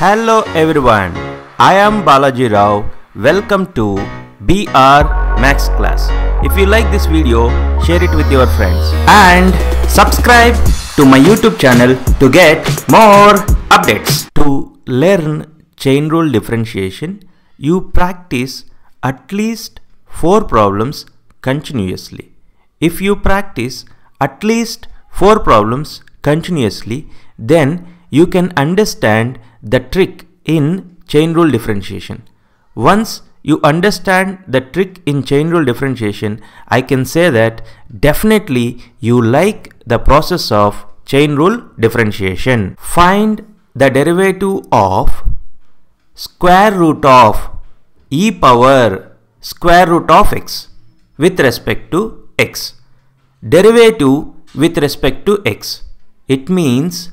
Hello everyone, I am Balaji Rao. Welcome to BR Max class. If you like this video, share it with your friends and subscribe to my YouTube channel to get more updates. To learn chain rule differentiation, you practice at least 4 problems continuously. If you practice at least 4 problems continuously, then you can understand the trick in chain rule differentiation. Once you understand the trick in chain rule differentiation, I can say that definitely you like the process of chain rule differentiation. Find the derivative of square root of e power square root of x with respect to x. Derivative with respect to x. It means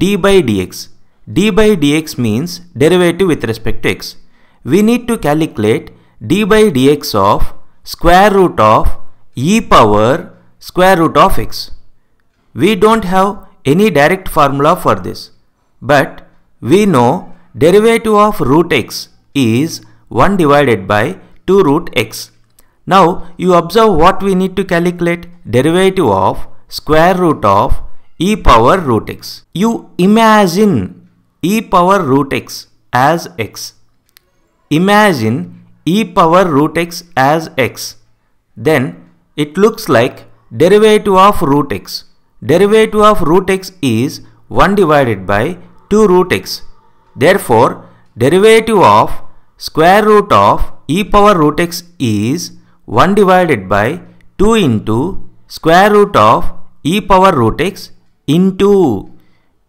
d by dx. d by dx means derivative with respect to x. We need to calculate d by dx of square root of e power square root of x. We don't have any direct formula for this, but we know derivative of root x is 1 divided by 2 root x. Now you observe what we need to calculate derivative of square root of e power root x. You imagine e power root x as x. Imagine e power root x as x. Then it looks like derivative of root x. Derivative of root x is 1 divided by 2 root x. Therefore, derivative of square root of e power root x is 1 divided by 2 into square root of e power root x into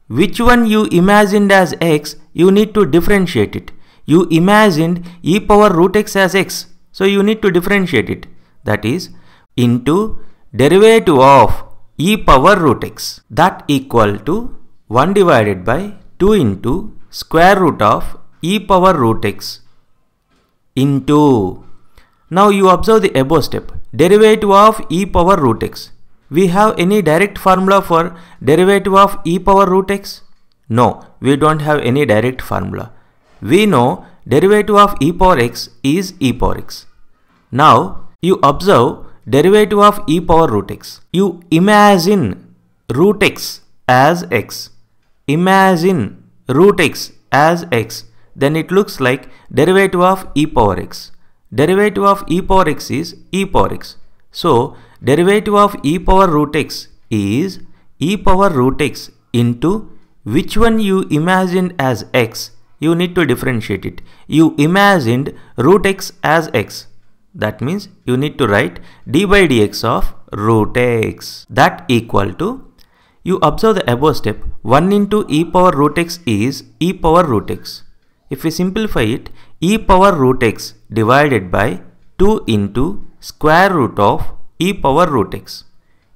which one you imagined as x you need to differentiate it you imagined e power root x as x so you need to differentiate it that is into derivative of e power root x that equal to 1 divided by 2 into square root of e power root x into now you observe the above step derivative of e power root x we have any direct formula for derivative of e power root x? No, we don't have any direct formula. We know derivative of e power x is e power x. Now, you observe derivative of e power root x. You imagine root x as x. Imagine root x as x. Then it looks like derivative of e power x. Derivative of e power x is e power x. So, derivative of e power root x is e power root x into which one you imagined as x you need to differentiate it you imagined root x as x that means you need to write d by dx of root x that equal to you observe the above step 1 into e power root x is e power root x if we simplify it e power root x divided by 2 into square root of e power root x.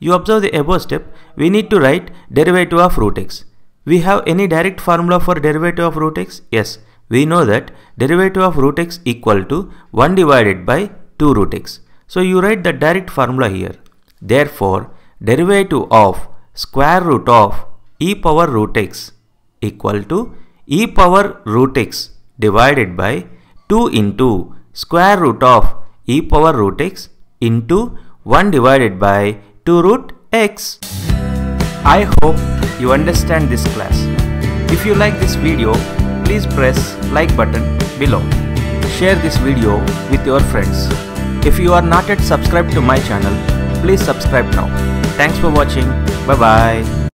You observe the above step, we need to write derivative of root x. We have any direct formula for derivative of root x? Yes, we know that derivative of root x equal to 1 divided by 2 root x. So you write the direct formula here. Therefore, derivative of square root of e power root x equal to e power root x divided by 2 into square root of e power root x into 1 divided by 2 root x. I hope you understand this class. If you like this video, please press like button below. Share this video with your friends. If you are not yet subscribed to my channel, please subscribe now. Thanks for watching. Bye bye.